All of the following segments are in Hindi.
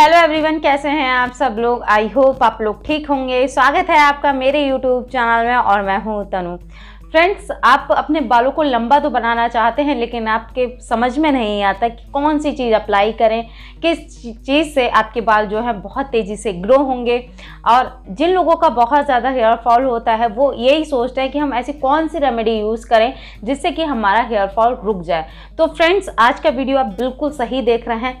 हेलो एवरीवन कैसे हैं आप सब लोग आई होप आप लोग ठीक होंगे स्वागत है आपका मेरे यूट्यूब चैनल में और मैं हूँ तनु फ्रेंड्स आप अपने बालों को लंबा तो बनाना चाहते हैं लेकिन आपके समझ में नहीं आता कि कौन सी चीज़ अप्लाई करें किस चीज़ से आपके बाल जो है बहुत तेज़ी से ग्रो होंगे और जिन लोगों का बहुत ज़्यादा हेयर फॉल होता है वो यही सोचते हैं कि हम ऐसी कौन सी रेमेडी यूज़ करें जिससे कि हमारा हेयर फॉल रुक जाए तो फ्रेंड्स आज का वीडियो आप बिल्कुल सही देख रहे हैं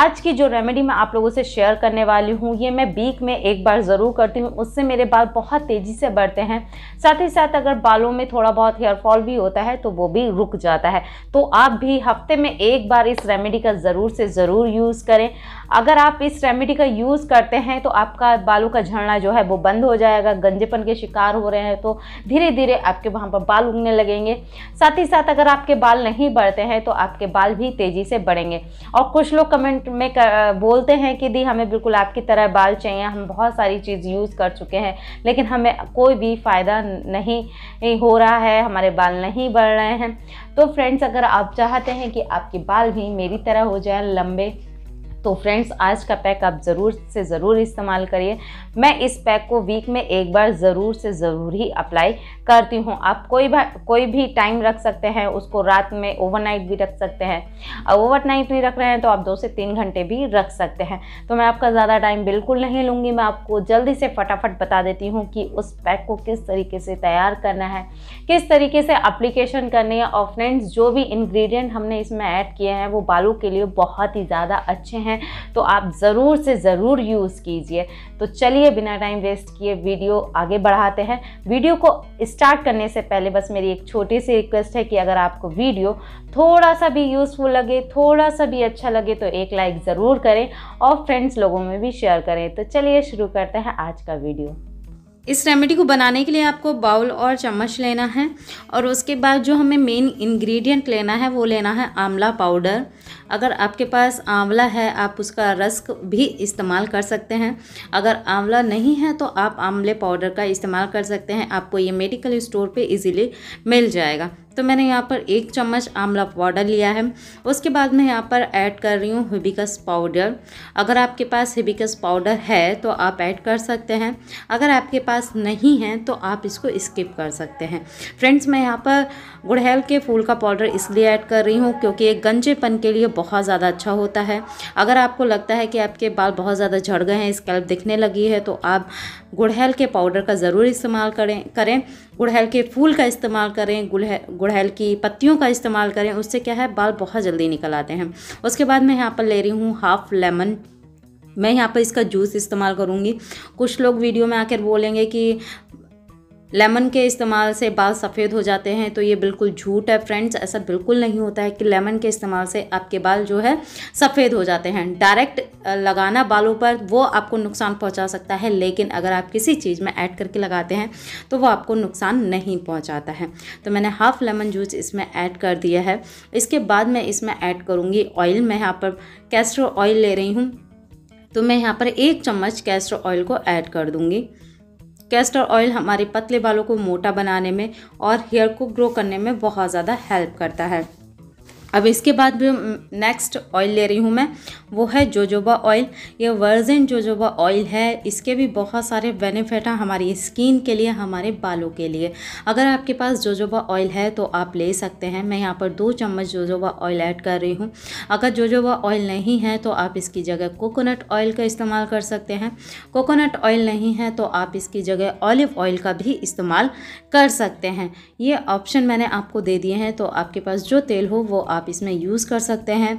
आज की जो रेमेडी मैं आप लोगों से शेयर करने वाली हूँ ये मैं वीक में एक बार ज़रूर करती हूँ उससे मेरे बाल बहुत तेज़ी से बढ़ते हैं साथ ही साथ अगर बालों में थोड़ा बहुत हेयर फॉल भी होता है तो वो भी रुक जाता है तो आप भी हफ्ते में एक बार इस रेमेडी का ज़रूर से ज़रूर यूज़ करें अगर आप इस रेमेडी का यूज़ करते हैं तो आपका बालों का झड़ना जो है वो बंद हो जाएगा गंजेपन के शिकार हो रहे हैं तो धीरे धीरे आपके वहाँ पर बाल उगने लगेंगे साथ ही साथ अगर आपके बाल नहीं बढ़ते हैं तो आपके बाल भी तेज़ी से बढ़ेंगे और कुछ लोग कमेंट में कर, बोलते हैं कि दी हमें बिल्कुल आपकी तरह बाल चाहिए हम बहुत सारी चीज़ यूज़ कर चुके हैं लेकिन हमें कोई भी फ़ायदा नहीं हो रहा है हमारे बाल नहीं बढ़ रहे हैं तो फ्रेंड्स अगर आप चाहते हैं कि आपके बाल भी मेरी तरह हो जाए लंबे तो फ्रेंड्स आज का पैक आप ज़रूर से ज़रूर इस्तेमाल करिए मैं इस पैक को वीक में एक बार ज़रूर से ज़रूर ही अप्लाई करती हूँ आप कोई कोई भी टाइम रख सकते हैं उसको रात में ओवरनाइट भी रख सकते हैं और ओवरनाइट नहीं रख रहे हैं तो आप दो से तीन घंटे भी रख सकते हैं तो मैं आपका ज़्यादा टाइम बिल्कुल नहीं लूँगी मैं आपको जल्दी से फटाफट बता देती हूँ कि उस पैक को किस तरीके से तैयार करना है किस तरीके से अप्लीकेशन करनी है और फ्रेंड्स जो भी इन्ग्रीडियंट हमने इसमें ऐड किए हैं वो बालों के लिए बहुत ही ज़्यादा अच्छे हैं हैं तो आप ज़रूर से ज़रूर यूज़ कीजिए तो चलिए बिना टाइम वेस्ट किए वीडियो आगे बढ़ाते हैं वीडियो को स्टार्ट करने से पहले बस मेरी एक छोटी सी रिक्वेस्ट है कि अगर आपको वीडियो थोड़ा सा भी यूज़फुल लगे थोड़ा सा भी अच्छा लगे तो एक लाइक ज़रूर करें और फ्रेंड्स लोगों में भी शेयर करें तो चलिए शुरू करते हैं आज का वीडियो इस रेमेडी को बनाने के लिए आपको बाउल और चम्मच लेना है और उसके बाद जो हमें मेन इंग्रेडिएंट लेना है वो लेना है आंवला पाउडर अगर आपके पास आंवला है आप उसका रस्क भी इस्तेमाल कर सकते हैं अगर आंवला नहीं है तो आप आंवले पाउडर का इस्तेमाल कर सकते हैं आपको ये मेडिकल स्टोर पे इजीली मिल जाएगा तो मैंने यहाँ पर एक चम्मच आंवला पाउडर लिया है उसके बाद मैं यहाँ पर ऐड कर रही हूँ हिबिकस पाउडर अगर आपके पास हिबिकस पाउडर है तो आप ऐड कर सकते हैं अगर आपके पास नहीं है तो आप इसको स्किप कर सकते हैं फ्रेंड्स मैं यहाँ पर गुड़हल के फूल का पाउडर इसलिए ऐड कर रही हूँ क्योंकि ये गंजेपन के लिए बहुत ज़्यादा अच्छा होता है अगर आपको लगता है कि आपके बाल बहुत ज़्यादा झड़ गए हैं स्कैल्प दिखने लगी है तो आप गुड़हल के पाउडर का ज़रूर इस्तेमाल करें करें गुड़हल के फूल का इस्तेमाल करें गुड़हल गुड़हल की पत्तियों का इस्तेमाल करें उससे क्या है बाल बहुत जल्दी निकल आते हैं उसके बाद मैं यहाँ पर ले रही हूँ हाफ़ लेमन मैं यहाँ पर इसका जूस इस्तेमाल करूँगी कुछ लोग वीडियो में आकर बोलेंगे कि लेमन के इस्तेमाल से बाल सफ़ेद हो जाते हैं तो ये बिल्कुल झूठ है फ्रेंड्स ऐसा बिल्कुल नहीं होता है कि लेमन के इस्तेमाल से आपके बाल जो है सफ़ेद हो जाते हैं डायरेक्ट लगाना बालों पर वो आपको नुकसान पहुंचा सकता है लेकिन अगर आप किसी चीज़ में ऐड करके लगाते हैं तो वो आपको नुकसान नहीं पहुँचाता है तो मैंने हाफ़ लेमन जूस इसमें ऐड कर दिया है इसके बाद मैं इसमें ऐड करूँगी ऑयल मैं यहाँ पर कैस्ट्रो ऑयल ले रही हूँ तो मैं यहाँ पर एक चम्मच कैस्ट्रो ऑयल को ऐड कर दूँगी कैस्टर ऑयल हमारे पतले बालों को मोटा बनाने में और हेयर को ग्रो करने में बहुत ज़्यादा हेल्प करता है अब इसके बाद भी नेक्स्ट ऑयल ले रही हूँ मैं वो है जोजोबा ऑयल ये वर्जिन जोजोबा ऑयल है इसके भी बहुत सारे बेनिफिट हैं हमारी स्किन के लिए हमारे बालों के लिए अगर आपके पास जोजोबा ऑयल है तो आप ले सकते हैं मैं यहाँ पर दो चम्मच जोजोबा ऑयल ऐड कर रही हूँ अगर जोजोबा ऑयल नहीं है तो आप इसकी जगह कोकोनट ऑयल का इस्तेमाल कर सकते हैं कोकोनट ऑयल नहीं है तो आप इसकी जगह ऑलिव ऑयल का भी इस्तेमाल कर सकते हैं ये ऑप्शन मैंने आपको दे दिए हैं तो आपके पास जो तेल हो वो आप आप इसमें यूज़ कर सकते हैं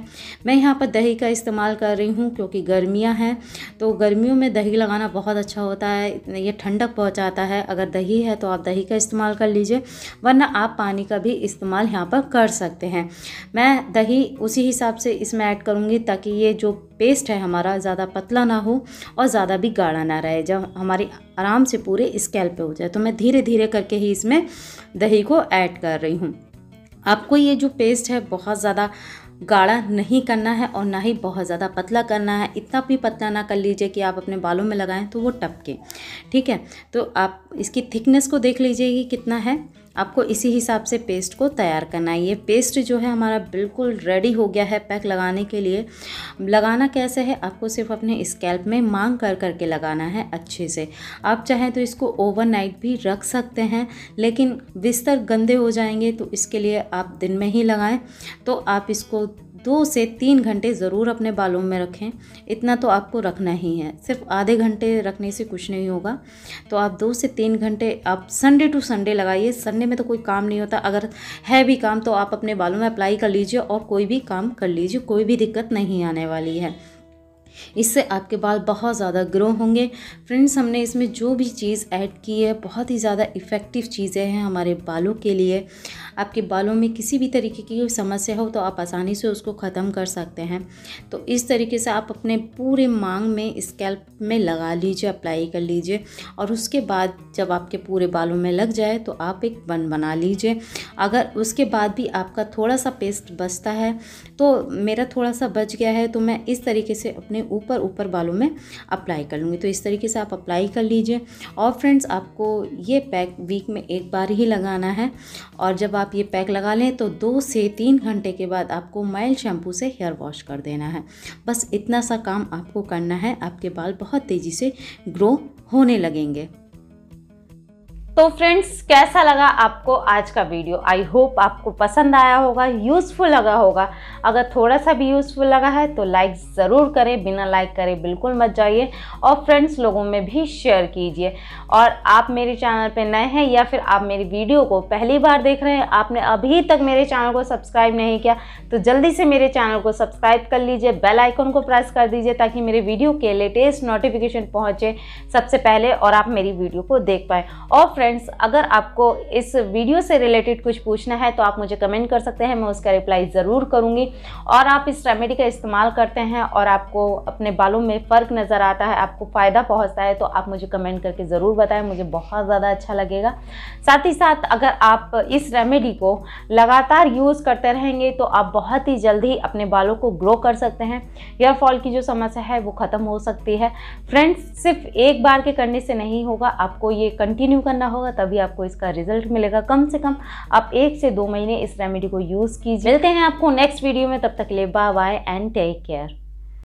मैं यहाँ पर दही का इस्तेमाल कर रही हूँ क्योंकि गर्मियाँ हैं तो गर्मियों में दही लगाना बहुत अच्छा होता है ये ठंडक पहुँचाता है अगर दही है तो आप दही का इस्तेमाल कर लीजिए वरना आप पानी का भी इस्तेमाल यहाँ पर कर सकते हैं मैं दही उसी हिसाब से इसमें ऐड करूँगी ताकि ये जो पेस्ट है हमारा ज़्यादा पतला ना हो और ज़्यादा भी गाढ़ा ना रहे जब हमारी आराम से पूरे स्केल पे हो जाए तो मैं धीरे धीरे करके ही इसमें दही को ऐड कर रही हूँ आपको ये जो पेस्ट है बहुत ज़्यादा गाढ़ा नहीं करना है और ना ही बहुत ज़्यादा पतला करना है इतना भी पतला ना कर लीजिए कि आप अपने बालों में लगाएं तो वो टपके ठीक है तो आप इसकी थिकनेस को देख लीजिए कि कितना है आपको इसी हिसाब से पेस्ट को तैयार करना है ये पेस्ट जो है हमारा बिल्कुल रेडी हो गया है पैक लगाने के लिए लगाना कैसे है आपको सिर्फ अपने स्कैल्प में मांग कर करके लगाना है अच्छे से आप चाहें तो इसको ओवरनाइट भी रख सकते हैं लेकिन बिस्तर गंदे हो जाएंगे तो इसके लिए आप दिन में ही लगाएं तो आप इसको दो से तीन घंटे ज़रूर अपने बालों में रखें इतना तो आपको रखना ही है सिर्फ आधे घंटे रखने से कुछ नहीं होगा तो आप दो से तीन घंटे आप संडे टू संडे लगाइए संडे में तो कोई काम नहीं होता अगर है भी काम तो आप अपने बालों में अप्लाई कर लीजिए और कोई भी काम कर लीजिए कोई भी दिक्कत नहीं आने वाली है इससे आपके बाल बहुत ज़्यादा ग्रो होंगे फ्रेंड्स हमने इसमें जो भी चीज़ ऐड की है बहुत ही ज़्यादा इफ़ेक्टिव चीज़ें हैं हमारे बालों के लिए आपके बालों में किसी भी तरीके की समस्या हो तो आप आसानी से उसको ख़त्म कर सकते हैं तो इस तरीके से आप अपने पूरे मांग में स्कैल्प में लगा लीजिए अप्लाई कर लीजिए और उसके बाद जब आपके पूरे बालों में लग जाए तो आप एक बन बना लीजिए अगर उसके बाद भी आपका थोड़ा सा पेस्ट बचता है तो मेरा थोड़ा सा बच गया है तो मैं इस तरीके से अपने ऊपर ऊपर बालों में अप्लाई कर लूँगी तो इस तरीके से आप अप्लाई कर लीजिए और फ्रेंड्स आपको ये पैक वीक में एक बार ही लगाना है और जब आप आप ये पैक लगा लें तो दो से तीन घंटे के बाद आपको माइल्ड शैम्पू से हेयर वॉश कर देना है बस इतना सा काम आपको करना है आपके बाल बहुत तेज़ी से ग्रो होने लगेंगे तो फ्रेंड्स कैसा लगा आपको आज का वीडियो आई होप आपको पसंद आया होगा यूज़फुल लगा होगा अगर थोड़ा सा भी यूज़फुल लगा है तो लाइक ज़रूर करें बिना लाइक करे बिल्कुल मत जाइए और फ्रेंड्स लोगों में भी शेयर कीजिए और आप मेरे चैनल पर नए हैं या फिर आप मेरी वीडियो को पहली बार देख रहे हैं आपने अभी तक मेरे चैनल को सब्सक्राइब नहीं किया तो जल्दी से मेरे चैनल को सब्सक्राइब कर लीजिए बेल आइकन को प्रेस कर दीजिए ताकि मेरे वीडियो के लेटेस्ट नोटिफिकेशन पहुँचे सबसे पहले और आप मेरी वीडियो को देख पाएँ और फ्रेंड्स अगर आपको इस वीडियो से रिलेटेड कुछ पूछना है तो आप मुझे कमेंट कर सकते हैं मैं उसका रिप्लाई ज़रूर करूँगी और आप इस रेमेडी का इस्तेमाल करते हैं और आपको अपने बालों में फ़र्क नज़र आता है आपको फ़ायदा पहुँचता है तो आप मुझे कमेंट करके ज़रूर बताएं मुझे बहुत ज़्यादा अच्छा लगेगा साथ ही साथ अगर आप इस रेमेडी को लगातार यूज़ करते रहेंगे तो आप बहुत ही जल्दी अपने बालों को ग्रो कर सकते हैं हेयर फॉल की जो समस्या है वो ख़त्म हो सकती है फ्रेंड्स सिर्फ एक बार के करने से नहीं होगा आपको ये कंटिन्यू करना होगा तभी आपको इसका रिजल्ट मिलेगा कम से कम आप एक से दो महीने इस रेमेडी को यूज़ कीजिए मिलते हैं आपको नेक्स्ट वीडियो में तब तक ले बाय एंड टेक केयर